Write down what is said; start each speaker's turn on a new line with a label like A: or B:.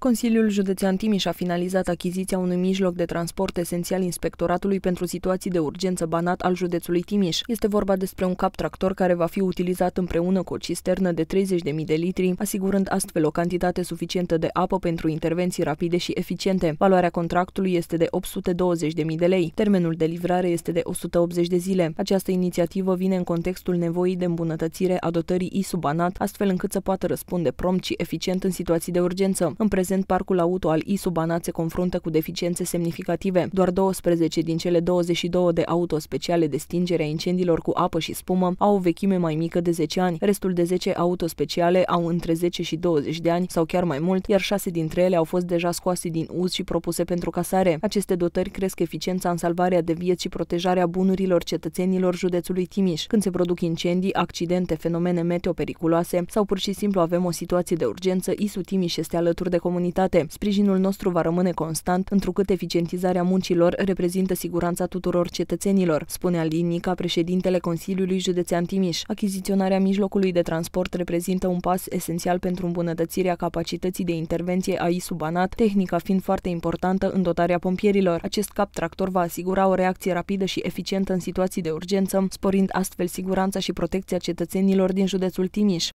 A: Consiliul Județean Timiș a finalizat achiziția unui mijloc de transport esențial inspectoratului pentru situații de urgență banat al județului Timiș. Este vorba despre un cap tractor care va fi utilizat împreună cu o cisternă de 30.000 de litri, asigurând astfel o cantitate suficientă de apă pentru intervenții rapide și eficiente. Valoarea contractului este de 820.000 de lei. Termenul de livrare este de 180 de zile. Această inițiativă vine în contextul nevoii de îmbunătățire a dotării ISU banat, astfel încât să poată răspunde prompt și eficient în situații de urgență. În prezent parcul auto al ISU Banat se confruntă cu deficiențe semnificative. Doar 12 din cele 22 de auto speciale de stingere a incendiilor cu apă și spumă au o vechime mai mică de 10 ani. Restul de 10 auto speciale au între 10 și 20 de ani sau chiar mai mult, iar 6 dintre ele au fost deja scoase din uz și propuse pentru casare. Aceste dotări cresc eficiența în salvarea de vieți și protejarea bunurilor cetățenilor județului Timiș. Când se produc incendii, accidente, fenomene meteo periculoase sau pur și simplu avem o situație de urgență, ISU Timiș este alături de comunitate comunitate. Sprijinul nostru va rămâne constant, întrucât eficientizarea muncilor reprezintă siguranța tuturor cetățenilor, spune Alinica, președintele Consiliului Județean Timiș. Achiziționarea mijlocului de transport reprezintă un pas esențial pentru îmbunătățirea capacității de intervenție a ISU-Banat, tehnica fiind foarte importantă în dotarea pompierilor. Acest cap tractor va asigura o reacție rapidă și eficientă în situații de urgență, sporind astfel siguranța și protecția cetățenilor din județul Timiș.